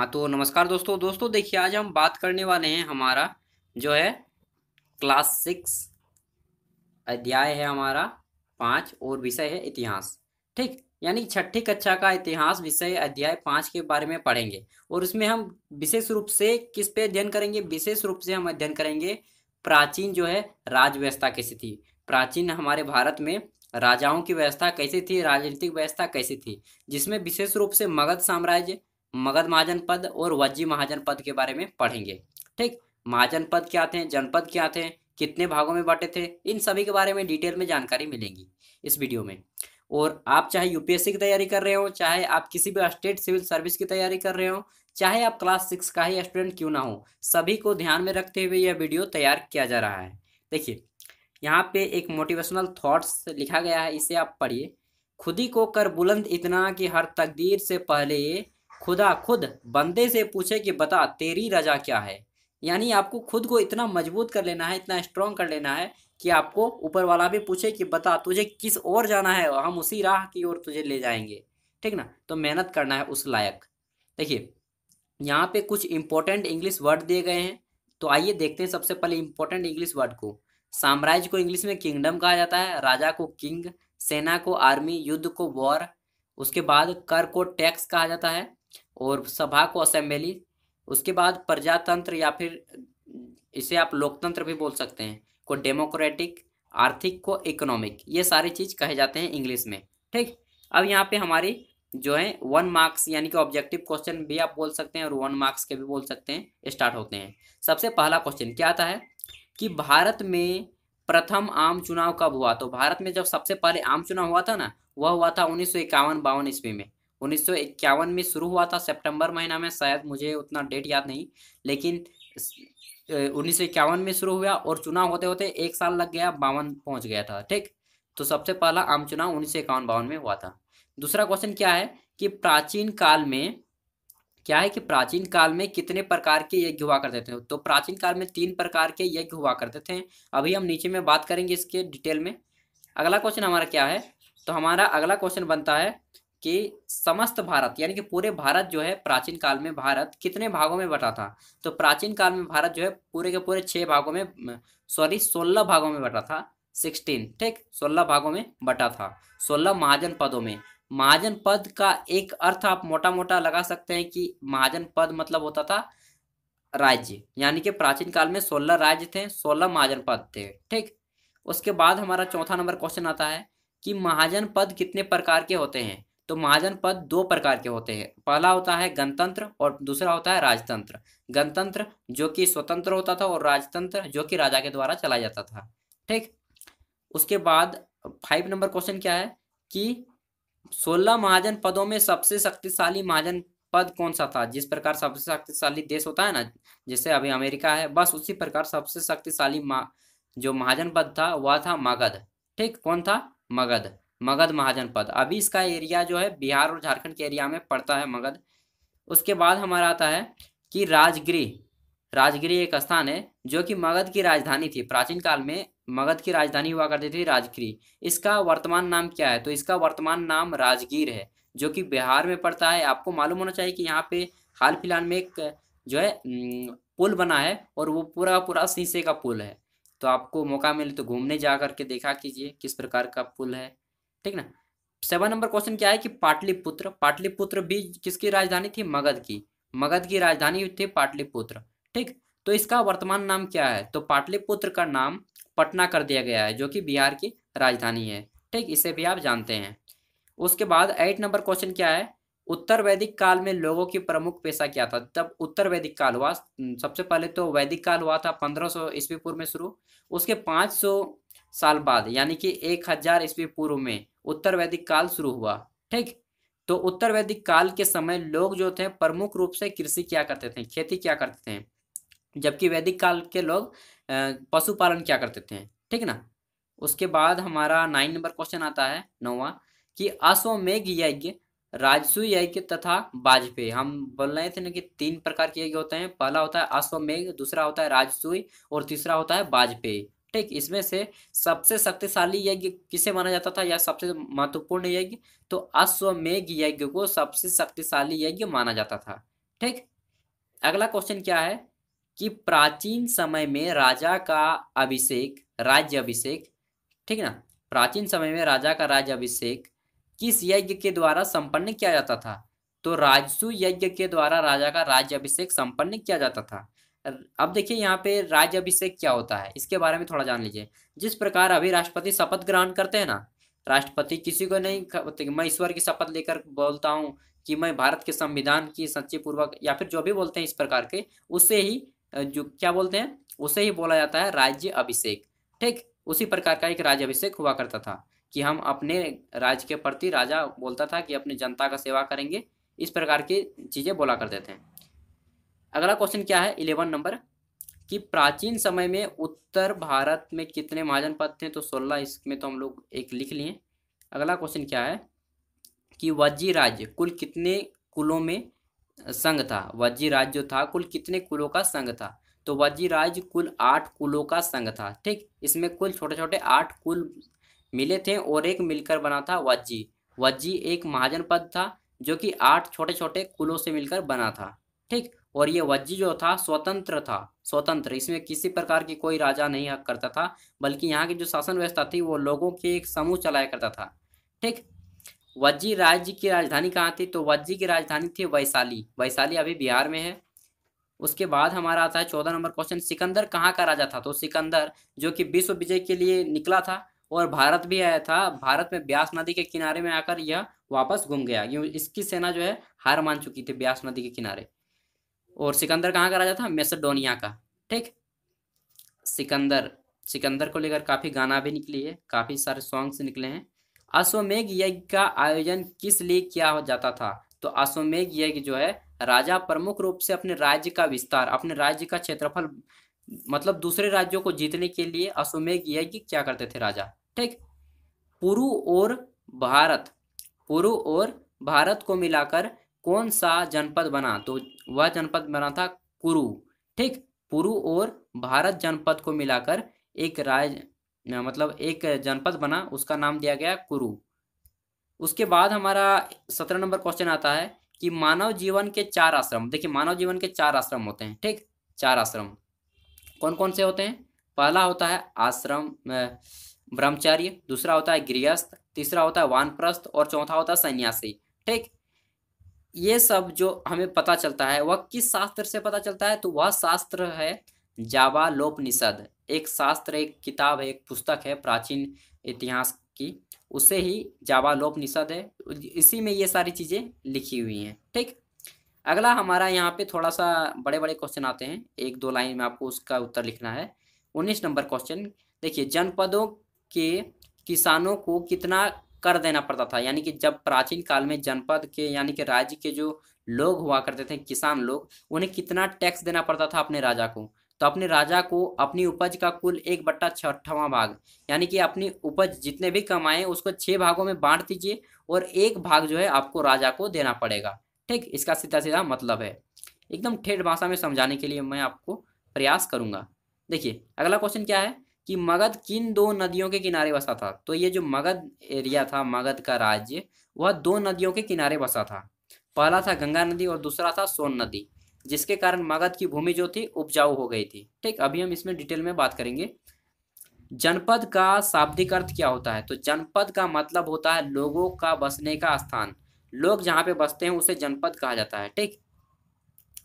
हाँ तो नमस्कार दोस्तों दोस्तों देखिए आज हम बात करने वाले हैं हमारा जो है क्लास सिक्स अध्याय है हमारा पाँच और विषय है इतिहास ठीक यानी छठी कक्षा का इतिहास विषय अध्याय पाँच के बारे में पढ़ेंगे और उसमें हम विशेष रूप से किस पे अध्ययन करेंगे विशेष रूप से हम अध्ययन करेंगे प्राचीन जो है राज व्यवस्था कैसी थी प्राचीन हमारे भारत में राजाओं की व्यवस्था कैसी थी राजनीतिक व्यवस्था कैसी थी जिसमें विशेष रूप से मगध साम्राज्य मगध महाजन पद और वज्जी महाजन पद के बारे में पढ़ेंगे ठीक महाजन पद क्या थे जनपद क्या थे कितने भागों में बांटे थे इन सभी के बारे में डिटेल में जानकारी मिलेगी इस वीडियो में और आप चाहे यूपीएससी की तैयारी कर रहे हो चाहे आप किसी भी स्टेट सिविल सर्विस की तैयारी कर रहे हो चाहे आप क्लास सिक्स का ही स्टूडेंट क्यों ना हो सभी को ध्यान में रखते हुए यह वीडियो तैयार किया जा रहा है देखिए यहाँ पे एक मोटिवेशनल थॉट्स लिखा गया है इसे आप पढ़िए खुद ही को कर बुलंद इतना कि हर तकदीर से पहले खुदा खुद बंदे से पूछे कि बता तेरी रजा क्या है यानी आपको खुद को इतना मजबूत कर लेना है इतना स्ट्रांग कर लेना है कि आपको ऊपर वाला भी पूछे कि बता तुझे किस ओर जाना है हम उसी राह की ओर तुझे ले जाएंगे ठीक ना तो मेहनत करना है उस लायक देखिए यहाँ पे कुछ इंपॉर्टेंट इंग्लिश वर्ड दिए गए हैं तो आइए देखते हैं सबसे पहले इंपॉर्टेंट इंग्लिश वर्ड को साम्राज्य को इंग्लिश में किंगडम कहा जाता है राजा को किंग सेना को आर्मी युद्ध को वॉर उसके बाद कर को टैक्स कहा जाता है और सभा को असेंबली उसके बाद प्रजातंत्र या फिर इसे आप लोकतंत्र भी बोल सकते हैं को डेमोक्रेटिक आर्थिक को इकोनॉमिक ये सारी चीज कहे जाते हैं इंग्लिश में ठीक अब यहाँ पे हमारी जो है वन मार्क्स यानी कि ऑब्जेक्टिव क्वेश्चन भी आप बोल सकते हैं और वन मार्क्स के भी बोल सकते हैं स्टार्ट होते हैं सबसे पहला क्वेश्चन क्या आता है कि भारत में प्रथम आम चुनाव कब हुआ तो भारत में जब सबसे पहले आम चुनाव हुआ था ना वह हुआ था उन्नीस सौ इक्यावन बावन ईस्वी में उन्नीस में शुरू हुआ था सितंबर महीना में शायद मुझे उतना डेट याद नहीं लेकिन उन्नीस में शुरू हुआ और चुनाव होते होते एक साल लग गया बावन पहुंच गया था ठीक तो सबसे पहला आम चुनाव उन्नीस बावन में हुआ था दूसरा क्वेश्चन क्या है कि प्राचीन काल में क्या है कि प्राचीन काल में कितने प्रकार के यज्ञ हुआ करते थे तो प्राचीन काल में तीन प्रकार के यज्ञ हुआ करते थे अभी हम नीचे में बात करेंगे इसके डिटेल में अगला क्वेश्चन हमारा क्या है तो हमारा अगला क्वेश्चन बनता है कि समस्त भारत यानी कि पूरे भारत जो है प्राचीन काल में भारत कितने भागों में बटा था तो प्राचीन काल में भारत जो है पूरे के पूरे छह भागों में सॉरी सोलह भागों में बटा था सिक्सटीन ठीक सोलह भागों में बटा था सोलह महाजन पदों में महाजन पद का एक अर्थ आप मोटा मोटा लगा सकते हैं कि महाजन पद मतलब होता था राज्य यानी कि प्राचीन काल में सोलह राज्य थे सोलह महाजन पद थे ठीक उसके बाद हमारा चौथा नंबर क्वेश्चन आता है कि महाजन पद कितने प्रकार के होते हैं तो महाजन पद दो प्रकार के होते हैं पहला होता है गणतंत्र और दूसरा होता है राजतंत्र गणतंत्र जो कि स्वतंत्र होता था और राजतंत्र जो कि राजा के द्वारा चलाया जाता था ठीक उसके बाद फाइव नंबर क्वेश्चन क्या है कि सोलह महाजन पदों में सबसे शक्तिशाली महाजन पद कौन सा था जिस प्रकार सबसे शक्तिशाली देश होता है ना जैसे अभी अमेरिका है बस उसी प्रकार सबसे शक्तिशाली मा, जो महाजन पद था वह था मगध ठीक कौन था मगध मगध महाजनपद अभी इसका एरिया जो है बिहार और झारखंड के एरिया में पड़ता है मगध उसके बाद हमारा आता है कि राजगिरी राजगिरी एक स्थान है जो कि मगध की राजधानी थी प्राचीन काल में मगध की राजधानी हुआ करती थी राजगिरी इसका वर्तमान नाम क्या है तो इसका वर्तमान नाम राजगीर है जो कि बिहार में पड़ता है आपको मालूम होना चाहिए कि यहाँ पे हाल फिलहाल में एक जो है पुल बना है और वो पूरा पूरा शीशे का पुल है तो आपको मौका मिले तो घूमने जा करके देखा कीजिए किस प्रकार का पुल है ठीक ना सेवन नंबर क्वेश्चन क्या है कि पाटलिपुत्र पाटलिपुत्र भी किसकी राजधानी थी मगध की मगध की राजधानी थी पाटलिपुत्र ठीक तो इसका वर्तमान नाम क्या है तो पाटलिपुत्र का नाम पटना कर दिया गया है जो कि बिहार की राजधानी है ठीक इसे भी आप जानते हैं उसके बाद एट नंबर क्वेश्चन क्या है उत्तर वैदिक काल में लोगों की प्रमुख पेशा क्या था जब उत्तर वैदिक काल हुआ सबसे पहले तो वैदिक काल हुआ था 1500 सौ ईस्वी पूर्व में शुरू उसके 500 साल बाद यानी कि एक हजार ईस्वी पूर्व में उत्तर वैदिक काल शुरू हुआ ठीक तो उत्तर वैदिक काल के समय लोग जो थे प्रमुख रूप से कृषि क्या करते थे खेती क्या करते थे जबकि वैदिक काल के लोग पशुपालन क्या करते थे ठीक ना उसके बाद हमारा नाइन नंबर क्वेश्चन आता है नौवा कि अश्वमेघ यज्ञ राजसु यज्ञ तथा वाजपेयी हम बोल रहे थे ना कि तीन प्रकार के यज्ञ होते हैं पहला होता है अश्वमेघ दूसरा होता है राजसुई और तीसरा होता है वाजपेयी ठीक इसमें से सबसे शक्तिशाली यज्ञ किसे माना जाता था या सबसे महत्वपूर्ण यज्ञ तो अश्वमेघ यज्ञ को सबसे शक्तिशाली यज्ञ माना जाता था ठीक अगला क्वेश्चन क्या है कि प्राचीन समय में राजा का अभिषेक राज्य अभिषेक ठीक ना प्राचीन समय में राजा का राज्य अभिषेक किस यज्ञ के द्वारा संपन्न किया जाता था तो राजसु यज्ञ के द्वारा राजा का राज्य अभिषेक संपन्न किया जाता था अब देखिए यहाँ पे राज्य अभिषेक क्या होता है इसके बारे में थोड़ा जान लीजिए जिस प्रकार अभी राष्ट्रपति शपथ ग्रहण करते हैं ना राष्ट्रपति किसी को नहीं मैं ईश्वर की शपथ लेकर बोलता हूँ कि मैं भारत के संविधान की सच्ची पूर्वक या फिर जो भी बोलते हैं इस प्रकार के उसे ही जो क्या बोलते हैं उसे ही बोला जाता है राज्य अभिषेक ठीक उसी प्रकार का एक राज्य अभिषेक हुआ करता था कि हम अपने राज्य के प्रति राजा बोलता था कि अपनी जनता का सेवा करेंगे इस प्रकार की चीज़ें बोला करते थे अगला क्वेश्चन क्या है इलेवन नंबर कि प्राचीन समय में उत्तर भारत में कितने महाजन पद थे तो सोलह इसमें तो हम लोग एक लिख लिए अगला क्वेश्चन क्या है कि वज्जी राज्य कुल कितने कुलों में संघ था वज्जी राज्य जो था कुल कितने कुलों का संघ था तो वज्जी राज्य कुल आठ कुलों का संघ था ठीक इसमें कुल छोटे छोटे आठ कुल मिले थे और एक मिलकर बना था वज्जी वज्जी एक महाजन पद था जो कि आठ छोटे छोटे कुलों से मिलकर बना था ठीक और ये वज्जी जो था स्वतंत्र था स्वतंत्र इसमें किसी प्रकार की कोई राजा नहीं हक करता था बल्कि यहाँ की जो शासन व्यवस्था थी वो लोगों के एक समूह चलाया करता था ठीक वज्जी राज्य की राजधानी कहाँ थी तो वज्जी की राजधानी थी वैशाली वैशाली अभी बिहार में है उसके बाद हमारा आता है चौदह नंबर क्वेश्चन सिकंदर कहाँ का राजा था तो सिकंदर जो कि विश्व विजय के लिए निकला था और भारत भी आया था भारत में ब्यास नदी के किनारे में आकर यह वापस घूम गया इसकी सेना जो है हार मान चुकी थी ब्यास नदी के किनारे और सिकंदर कहाँ का राजा था मेसडोनिया का ठीक सिकंदर सिकंदर को लेकर काफ़ी गाना भी निकली है काफ़ी सारे सॉन्ग्स निकले हैं अश्वमेघ यज्ञ का आयोजन किस लिए किया हो जाता था तो अश्वमेघ यज्ञ जो है राजा प्रमुख रूप से अपने राज्य का विस्तार अपने राज्य का क्षेत्रफल मतलब दूसरे राज्यों को जीतने के लिए अश्वमेघ यज्ञ क्या करते थे राजा ठीक पुरु और भारत पुरु और भारत को मिलाकर कौन सा जनपद बना तो वह जनपद बना था कुरु ठीक पुरु और भारत जनपद को मिलाकर एक राज मतलब एक जनपद बना उसका नाम दिया गया कुरु उसके बाद हमारा सत्रह नंबर क्वेश्चन आता है कि मानव जीवन के चार आश्रम देखिए मानव जीवन के चार आश्रम होते हैं ठीक चार आश्रम कौन कौन से होते हैं पहला होता है आश्रम ब्रह्मचार्य दूसरा होता है गृहस्थ तीसरा होता है वानप्रस्थ और चौथा होता है सन्यासी ठीक ये सब जो हमें पता चलता है वह किस शास्त्र से पता चलता है तो वह शास्त्र है जावा लोपनिषद एक शास्त्र एक किताब है एक पुस्तक है प्राचीन इतिहास की उसे ही जावा लोपनिषद है इसी में ये सारी चीज़ें लिखी हुई हैं ठीक अगला हमारा यहाँ पे थोड़ा सा बड़े बड़े क्वेश्चन आते हैं एक दो लाइन में आपको उसका उत्तर लिखना है उन्नीस नंबर क्वेश्चन देखिए जनपदों के किसानों को कितना कर देना पड़ता था यानी कि जब प्राचीन काल में जनपद के यानी कि राज्य के जो लोग हुआ करते थे किसान लोग उन्हें कितना टैक्स देना पड़ता था अपने राजा को तो अपने राजा को अपनी उपज का कुल एक बट्टा छठवा भाग यानी कि अपनी उपज जितने भी कमाए उसको छह भागों में बांट दीजिए और एक भाग जो है आपको राजा को देना पड़ेगा ठीक इसका सीधा सीधा मतलब है एकदम ठेठ भाषा में समझाने के लिए मैं आपको प्रयास करूँगा देखिए अगला क्वेश्चन क्या है कि मगध किन दो नदियों के किनारे बसा था तो ये जो मगध एरिया था मगध का राज्य वह दो नदियों के किनारे बसा था पहला था गंगा नदी और दूसरा था सोन नदी जिसके कारण मगध की भूमि जो थी उपजाऊ हो गई थी ठीक अभी हम इसमें डिटेल में बात करेंगे जनपद का शाब्दिक अर्थ क्या होता है तो जनपद का मतलब होता है लोगों का बसने का स्थान लोग जहाँ पे बसते हैं उसे जनपद कहा जाता है ठीक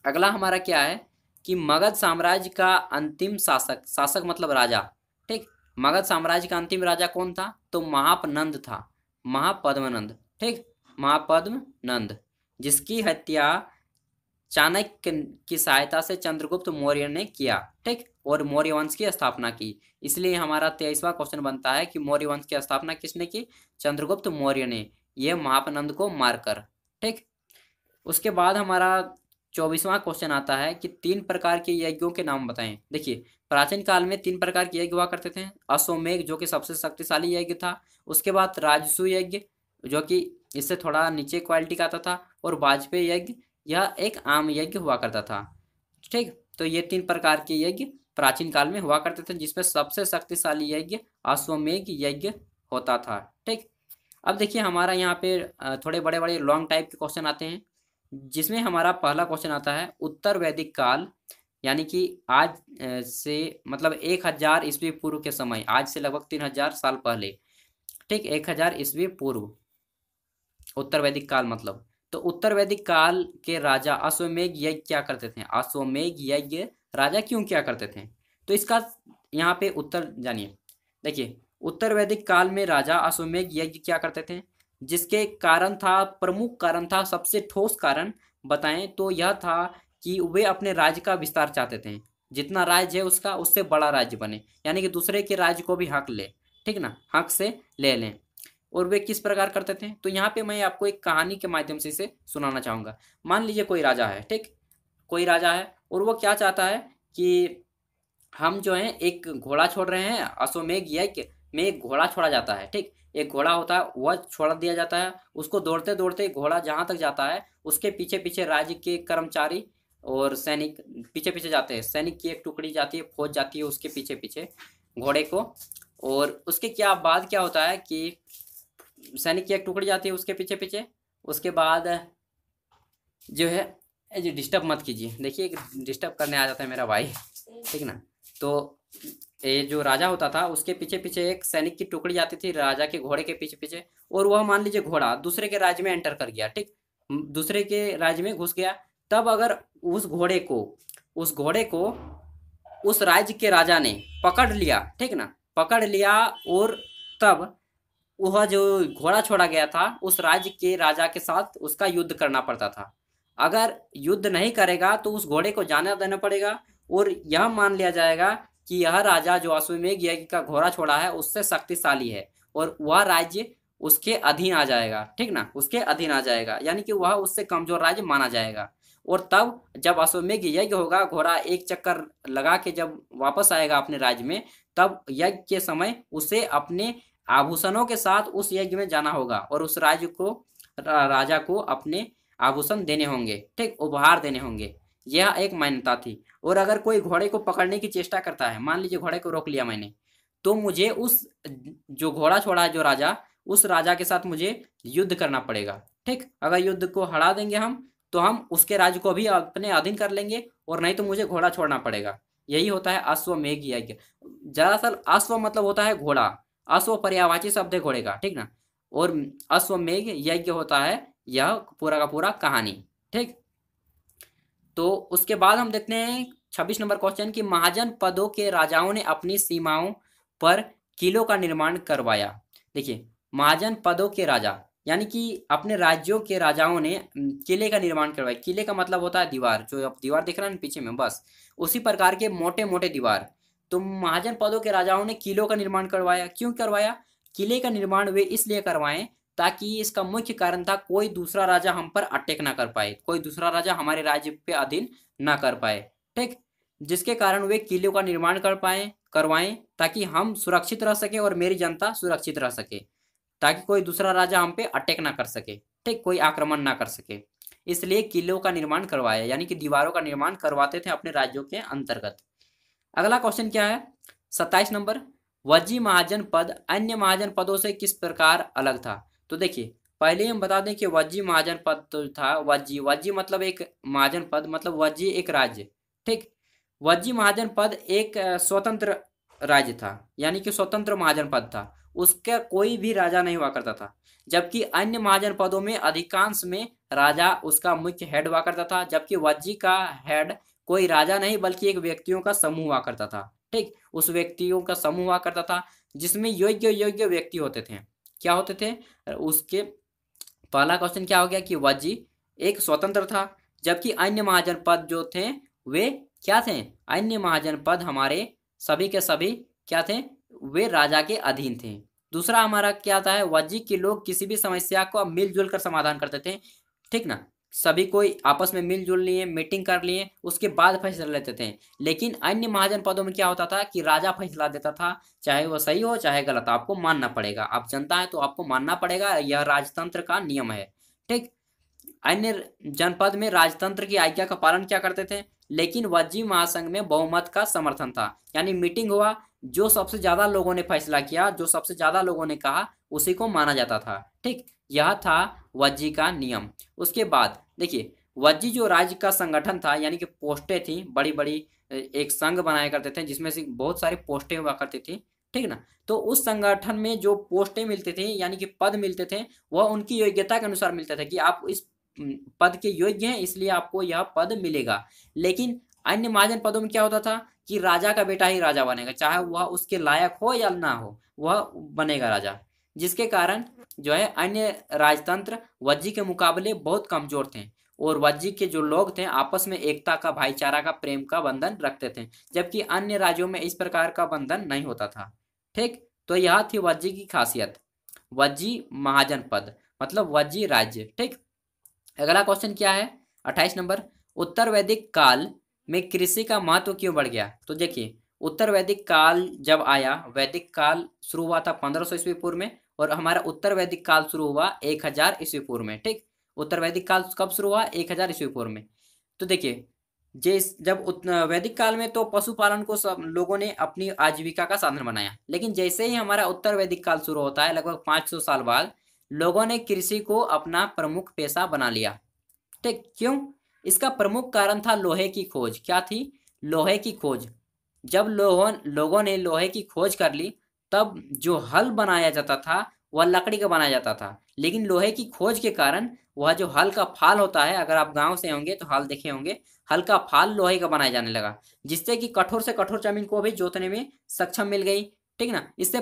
अगला हमारा क्या है कि मगध साम्राज्य का अंतिम शासक शासक मतलब राजा ठीक मगध साम्राज्य का अंतिम राजा कौन था तो महापनंद था महापद्मनंद ठीक महापद्मनंद जिसकी हत्या चाणक्य की सहायता से चंद्रगुप्त मौर्य ने किया ठीक और मौर्य वंश की स्थापना की इसलिए हमारा तेईसवा क्वेश्चन बनता है कि मौर्य वंश की स्थापना किसने की चंद्रगुप्त मौर्य ने यह महापनंद को मारकर ठीक उसके बाद हमारा चौबीसवां क्वेश्चन आता है कि तीन प्रकार के यज्ञों के नाम बताएं देखिए प्राचीन काल में तीन प्रकार के यज्ञ हुआ करते थे अश्वमेघ जो कि सबसे शक्तिशाली यज्ञ था उसके बाद राजसु यज्ञ जो कि इससे थोड़ा नीचे क्वालिटी का आता था और वाजपेयी यज्ञ यह एक आम यज्ञ हुआ करता था ठीक तो ये तीन प्रकार के यज्ञ प्राचीन काल में हुआ करते थे जिसमें सबसे शक्तिशाली यज्ञ अश्वमेघ यज्ञ होता था ठीक अब देखिए हमारा यहाँ पे थोड़े बड़े बड़े लॉन्ग टाइप के क्वेश्चन आते हैं जिसमें हमारा पहला क्वेश्चन आता है उत्तर वैदिक काल यानी कि आज से मतलब एक हजार ईस्वी पूर्व के समय आज से लगभग तीन हजार साल पहले ठीक एक हजार ईस्वी पूर्व उत्तर वैदिक काल मतलब तो उत्तर वैदिक काल के राजा अश्वमेघ यज्ञ क्या करते थे अश्वमेघ यज्ञ राजा क्यों क्या करते थे तो इसका यहाँ पे उत्तर जानिए देखिए उत्तर वैदिक काल में राजा अश्वमेघ यज्ञ क्या करते थे जिसके कारण था प्रमुख कारण था सबसे ठोस कारण बताएं तो यह था कि वे अपने राज्य का विस्तार चाहते थे जितना राज्य है उसका उससे बड़ा राज्य बने यानी कि दूसरे के राज्य को भी हक ले ठीक ना हक से ले लें और वे किस प्रकार करते थे तो यहाँ पे मैं आपको एक कहानी के माध्यम से इसे सुनाना चाहूँगा मान लीजिए कोई राजा है ठीक कोई राजा है और वो क्या चाहता है कि हम जो है एक घोड़ा छोड़ रहे हैं अशोमेघ यज्ञ में एक घोड़ा छोड़ा जाता है ठीक एक घोड़ा होता है वह छोड़ दिया जाता है उसको दौड़ते दौड़ते घोड़ा जहाँ तक जाता है उसके पीछे पीछे राज्य के कर्मचारी और सैनिक पीछे पीछे जाते हैं सैनिक की एक टुकड़ी जाती है फौज जाती है उसके पीछे पीछे घोड़े को और उसके क्या बाद क्या होता है कि सैनिक की एक टुकड़ी जाती है उसके पीछे पीछे उसके बाद जो है जी डिस्टर्ब मत कीजिए देखिए डिस्टर्ब करने आ जाता है मेरा भाई ठीक ना तो ये जो राजा होता था उसके पीछे पीछे एक सैनिक की टुकड़ी जाती थी राजा के घोड़े के पीछे पीछे और वह मान लीजिए घोड़ा दूसरे के राज्य में एंटर कर गया ठीक दूसरे के राज्य में घुस गया तब अगर उस घोड़े को उस घोड़े को उस राज्य के राजा ने पकड़ लिया ठीक ना पकड़ लिया और तब वह जो घोड़ा छोड़ा गया था उस राज्य के राजा के साथ उसका युद्ध करना पड़ता था अगर युद्ध नहीं करेगा तो उस घोड़े को जाना देना पड़ेगा और यह मान लिया जाएगा कि यह राजा जो अश्वमेघ यज्ञ का घोड़ा छोड़ा है उससे शक्तिशाली है और वह राज्य उसके अधीन आ जाएगा ठीक ना उसके अधीन आ जाएगा यानी कि वह उससे कमजोर राज्य माना जाएगा और तब जब अश्वमेघ यज्ञ होगा घोड़ा एक चक्कर लगा के जब वापस आएगा अपने राज्य में तब यज्ञ के समय उसे अपने आभूषणों के साथ उस यज्ञ में जाना होगा और उस राज्य को राजा को अपने आभूषण देने होंगे ठीक उपहार देने होंगे यह एक मान्यता थी और अगर कोई घोड़े को पकड़ने की चेष्टा करता है मान लीजिए घोड़े को रोक लिया मैंने तो मुझे उस जो घोड़ा छोड़ा है जो राजा उस राजा के साथ मुझे युद्ध करना पड़ेगा ठीक अगर युद्ध को हरा देंगे हम तो हम उसके राज्य को भी अपने अधीन कर लेंगे और नहीं तो मुझे घोड़ा छोड़ना पड़ेगा यही होता है अश्व मेघ यज्ञ दरअसल अश्व मतलब होता है घोड़ा अश्व पर्यावाची शब्द है घोड़े का ठीक ना और अश्वमेघ यज्ञ होता है यह पूरा का पूरा कहानी ठीक तो उसके बाद हम देखते हैं छब्बीस नंबर क्वेश्चन की महाजन पदों के राजाओं ने अपनी सीमाओं पर किलों का निर्माण करवाया देखिए महाजन पदों के राजा यानी कि अपने राज्यों के राजाओं ने किले का निर्माण करवाया किले का मतलब होता है दीवार जो आप दीवार देख रहे हैं पीछे में बस उसी प्रकार के मोटे मोटे दीवार तो महाजन पदों के राजाओं ने किलों का निर्माण करवाया क्यों करवाया किले का निर्माण वे इसलिए करवाएं ताकि इसका मुख्य कारण था कोई दूसरा राजा हम पर अटैक ना कर पाए कोई दूसरा राजा हमारे राज्य पे अधीन ना कर पाए ठीक जिसके कारण वे किलों का निर्माण कर पाए करवाएं ताकि हम सुरक्षित रह सके और मेरी जनता सुरक्षित रह सके ताकि कोई दूसरा राजा हम पे अटैक ना कर सके ठीक कोई आक्रमण ना कर सके इसलिए किलों का निर्माण करवाया यानी कि दीवारों का निर्माण करवाते थे अपने राज्यों के अंतर्गत अगला क्वेश्चन क्या है सत्ताईस नंबर वजी महाजन पद अन्य महाजन पदों से किस प्रकार अलग था तो देखिए पहले हम बता दें कि वज्जी महाजन पद तो था वज्जी वज्जी मतलब एक महाजन पद मतलब वज्जी एक राज्य ठीक वज्जी महाजन पद एक स्वतंत्र राज्य था यानी कि स्वतंत्र महाजन पद था उसका कोई भी राजा नहीं हुआ करता था जबकि अन्य महाजन पदों में अधिकांश में राजा उसका मुख्य हेड हुआ करता था जबकि वज्जी का हेड कोई राजा नहीं बल्कि एक व्यक्तियों का समूह हुआ करता था ठीक उस व्यक्तियों का समूह हुआ करता था जिसमें योग्य योग्य व्यक्ति होते थे क्या होते थे उसके पहला क्वेश्चन क्या हो गया कि वजी एक स्वतंत्र था जबकि अन्य महाजन पद जो थे वे क्या थे अन्य महाजन पद हमारे सभी के सभी क्या थे वे राजा के अधीन थे दूसरा हमारा क्या था है के लोग किसी भी समस्या को मिलजुल कर समाधान करते थे ठीक ना सभी कोई आपस में मिलजुल लिए मीटिंग कर लिए उसके बाद फैसला लेते थे लेकिन अन्य महाजन पदों में क्या होता था कि राजा फैसला देता था चाहे वो सही हो चाहे गलत आपको मानना पड़ेगा आप जनता है तो आपको मानना पड़ेगा यह राजतंत्र का नियम है ठीक अन्य जनपद में राजतंत्र की आज्ञा का पालन क्या करते थे लेकिन वज्जी महासंघ में बहुमत का समर्थन था यानी मीटिंग हुआ जो सबसे ज्यादा लोगों ने फैसला किया जो सबसे ज्यादा लोगों ने कहा उसी को माना जाता था ठीक यह था वज्जी का नियम उसके बाद देखिए वज्जी जो राज्य का संगठन था यानी कि पोस्टें थी बड़ी बड़ी एक संघ बनाया करते थे जिसमें से बहुत सारी पोस्टें हुआ करती थी ठीक ना तो उस संगठन में जो पोस्टें मिलते थे यानी कि पद मिलते थे वह उनकी योग्यता के अनुसार मिलते थे कि आप इस पद के योग्य हैं इसलिए आपको यह पद मिलेगा लेकिन अन्य महाजन पदों में क्या होता था कि राजा का बेटा ही राजा बनेगा चाहे वह उसके लायक हो या ना हो वह बनेगा राजा जिसके कारण जो है अन्य राजतंत्र वज्जी के मुकाबले बहुत कमजोर थे और वज्जी के जो लोग थे आपस में एकता का भाईचारा का प्रेम का बंधन रखते थे जबकि अन्य राज्यों में इस प्रकार का बंधन नहीं होता था ठीक तो यह थी वज्जी की खासियत वज्जी महाजनपद मतलब वज्जी राज्य ठीक अगला क्वेश्चन क्या है अट्ठाईस नंबर उत्तर वैदिक काल में कृषि का महत्व क्यों बढ़ गया तो देखिए उत्तर वैदिक काल जब आया वैदिक काल शुरू हुआ था पंद्रह सौ ईस्वी पूर्व में और हमारा उत्तर वैदिक काल शुरू हुआ एक हजार ईस्वी पूर्व में ठीक उत्तर वैदिक काल कब शुरू हुआ एक हजार ईस्वी पूर्व में तो देखिए जे जब वैदिक काल में तो पशुपालन को सब लोगों ने अपनी आजीविका का साधन बनाया लेकिन जैसे ही हमारा उत्तर वैदिक काल शुरू होता है लगभग 500 साल बाद लोगों ने कृषि को अपना प्रमुख पेशा बना लिया ठीक क्यों इसका प्रमुख कारण था लोहे की खोज क्या थी लोहे की खोज जब लोगों लोगों ने लोहे की खोज कर ली तब जो हल बनाया जाता था वह लकड़ी का बनाया जाता था लेकिन लोहे की खोज के कारण वह जो हल का फाल होता है अगर आप गांव से होंगे तो हल देखे होंगे हल का फाल लोहे का बनाया जाने लगा जिससे कि कठोर से कठोर जमीन को भी जोतने में सक्षम मिल गई ठीक ना इससे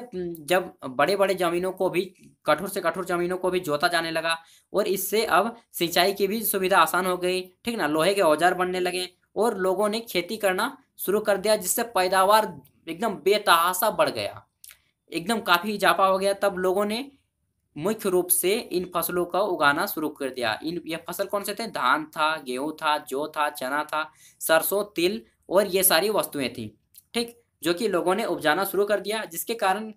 जब बड़े बड़े जमीनों को भी कठोर से कठोर जमीनों को भी जोता जाने लगा और इससे अब सिंचाई की भी सुविधा आसान हो गई ठीक ना लोहे के औजार बनने लगे और लोगों ने खेती करना शुरू कर दिया जिससे पैदावार एकदम बेतहासा बढ़ गया एकदम काफ़ी इजाफा हो गया तब लोगों ने मुख्य रूप से इन फसलों का उगाना शुरू कर दिया इन ये फसल कौन से थे धान था गेहूं था जौ था चना था सरसों तिल और ये सारी वस्तुएं थी ठीक जो कि लोगों ने उपजाना शुरू कर दिया जिसके कारण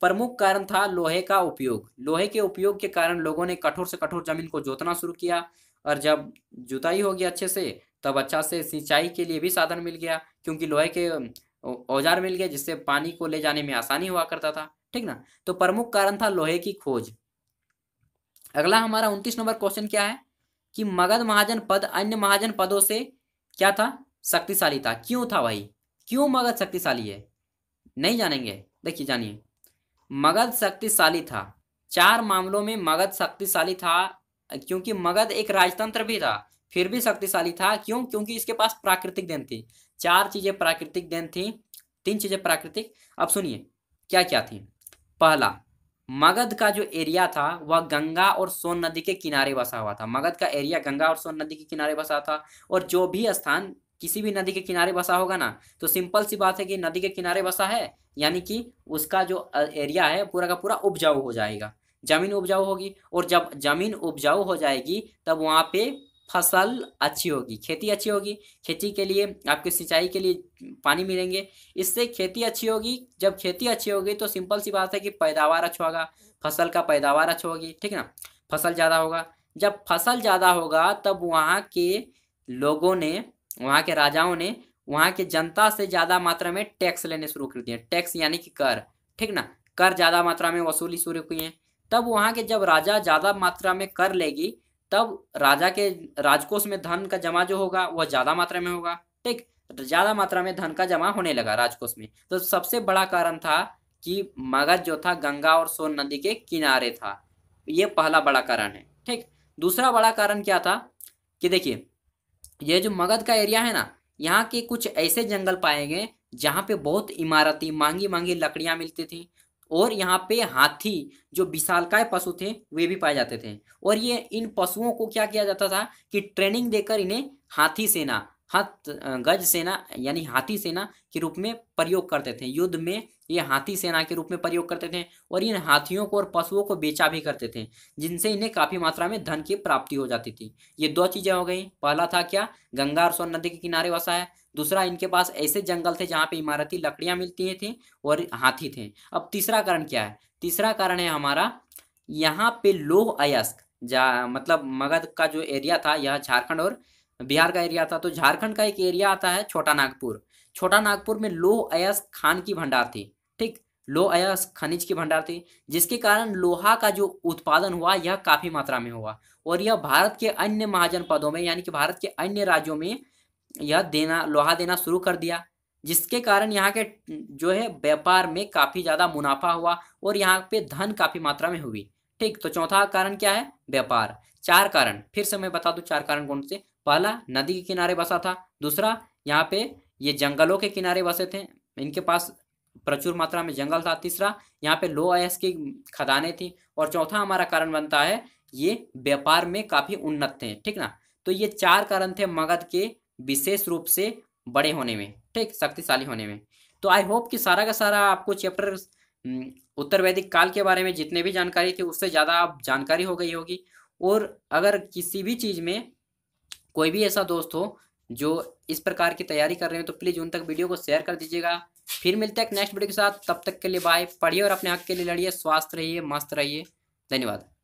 प्रमुख कारण था लोहे का उपयोग लोहे के उपयोग के कारण लोगों ने कठोर से कठोर जमीन को जोतना शुरू किया और जब जुताई हो गई अच्छे से तब अच्छा से सिंचाई के लिए भी साधन मिल गया क्योंकि लोहे के औजार मिल गया जिससे पानी को ले जाने में आसानी हुआ करता था ठीक ना तो प्रमुख कारण था लोहे की खोज अगला हमारा उन्तीस नंबर क्वेश्चन क्या है कि मगध महाजन पद अन्य महाजन पदों से क्या था शक्तिशाली था क्यों था भाई क्यों मगध शक्तिशाली है नहीं जानेंगे देखिए जानिए मगध शक्तिशाली था चार मामलों में मगध शक्तिशाली था क्योंकि मगध एक राजतंत्र भी था फिर भी शक्तिशाली था क्यों क्योंकि इसके पास प्राकृतिक देन थी चार चीजें प्राकृतिक देन थी तीन चीजें प्राकृतिक अब सुनिए क्या क्या थी पहला मगध का जो एरिया था वह गंगा और सोन नदी के किनारे बसा हुआ था मगध का एरिया गंगा और सोन नदी के किनारे बसा था और जो भी स्थान किसी भी नदी के किनारे बसा होगा ना तो सिंपल सी बात है कि नदी के किनारे बसा है यानी कि उसका जो एरिया है पूरा का पूरा उपजाऊ हो जाएगा जमीन उपजाऊ होगी और जब जमीन उपजाऊ हो जाएगी तब वहाँ पे फसल अच्छी होगी खेती अच्छी होगी खेती के लिए आपके सिंचाई के लिए पानी मिलेंगे इससे खेती अच्छी होगी जब खेती अच्छी होगी तो सिंपल सी बात है कि पैदावार अच्छा होगा फसल का पैदावार अच्छा होगी ठीक है ना फसल ज़्यादा होगा जब फसल ज़्यादा होगा तब वहाँ के लोगों ने वहाँ के राजाओं ने वहाँ के जनता से ज़्यादा मात्रा में टैक्स लेने शुरू कर दिए टैक्स यानी कि कर ठीक ना कर ज़्यादा मात्रा में वसूली शुरू किए तब वहाँ के जब राजा ज़्यादा मात्रा में कर लेगी तब राजा के राजकोष में धन का जमा जो होगा वह ज्यादा मात्रा में होगा ठीक ज्यादा मात्रा में धन का जमा होने लगा राजकोष में तो सबसे बड़ा कारण था कि मगध जो था गंगा और सोन नदी के किनारे था ये पहला बड़ा कारण है ठीक दूसरा बड़ा कारण क्या था कि देखिए ये जो मगध का एरिया है ना यहाँ के कुछ ऐसे जंगल पाए गए जहाँ पे बहुत इमारती मांगी मांगी लकड़ियाँ मिलती थी और यहाँ पे हाथी जो विशालकाय पशु थे वे भी पाए जाते थे और ये इन पशुओं को क्या किया जाता था कि ट्रेनिंग देकर इन्हें हाथी सेना हाथ गज सेना यानी हाथी सेना के रूप में प्रयोग करते थे युद्ध में ये हाथी सेना के रूप में प्रयोग करते थे और इन हाथियों को और पशुओं को बेचा भी करते थे जिनसे इन्हें काफ़ी मात्रा में धन की प्राप्ति हो जाती थी ये दो चीज़ें हो गई पहला था क्या गंगा और सोन नदी के किनारे बसा है दूसरा इनके पास ऐसे जंगल थे जहाँ पे इमारती लकड़ियाँ मिलती थी और हाथी थे अब तीसरा कारण क्या है तीसरा कारण है हमारा यहाँ पे लोह अयस्क जा मतलब मगध का जो एरिया था यह झारखंड और बिहार का एरिया था तो झारखंड का एक एरिया आता है छोटा नागपुर छोटा नागपुर में लोह अयस्क खान की भंडार थी ठीक लोह अयस्क खनिज की भंडार थी जिसके कारण लोहा का जो उत्पादन हुआ यह काफ़ी मात्रा में हुआ और यह भारत के अन्य महाजन पदों में यानी कि भारत के अन्य राज्यों में यह देना लोहा देना शुरू कर दिया जिसके कारण यहाँ के जो है व्यापार में काफ़ी ज़्यादा मुनाफा हुआ और यहाँ पे धन काफ़ी मात्रा में हुई ठीक तो चौथा कारण क्या है व्यापार चार कारण फिर से मैं बता दू चार कारण कौन से पहला नदी के किनारे बसा था दूसरा यहाँ पे ये जंगलों के किनारे बसे थे इनके पास प्रचुर मात्रा में जंगल था तीसरा यहाँ पे लो आयस की खदाने थी और चौथा हमारा कारण बनता है ये व्यापार में काफ़ी उन्नत थे ठीक ना तो ये चार कारण थे मगध के विशेष रूप से बड़े होने में ठीक शक्तिशाली होने में तो आई होप कि सारा का सारा आपको चैप्टर हम्म, उत्तर वैदिक काल के बारे में जितने भी जानकारी थी उससे ज़्यादा आप जानकारी हो गई होगी और अगर किसी भी चीज़ में कोई भी ऐसा दोस्त हो जो इस प्रकार की तैयारी कर रहे हो तो प्लीज़ उन तक वीडियो को शेयर कर दीजिएगा फिर मिलते हैं नेक्स्ट वीडियो के साथ तब तक के लिए बाय पढ़िए और अपने हक के लिए लड़िए स्वस्थ रहिए मस्त रहिए धन्यवाद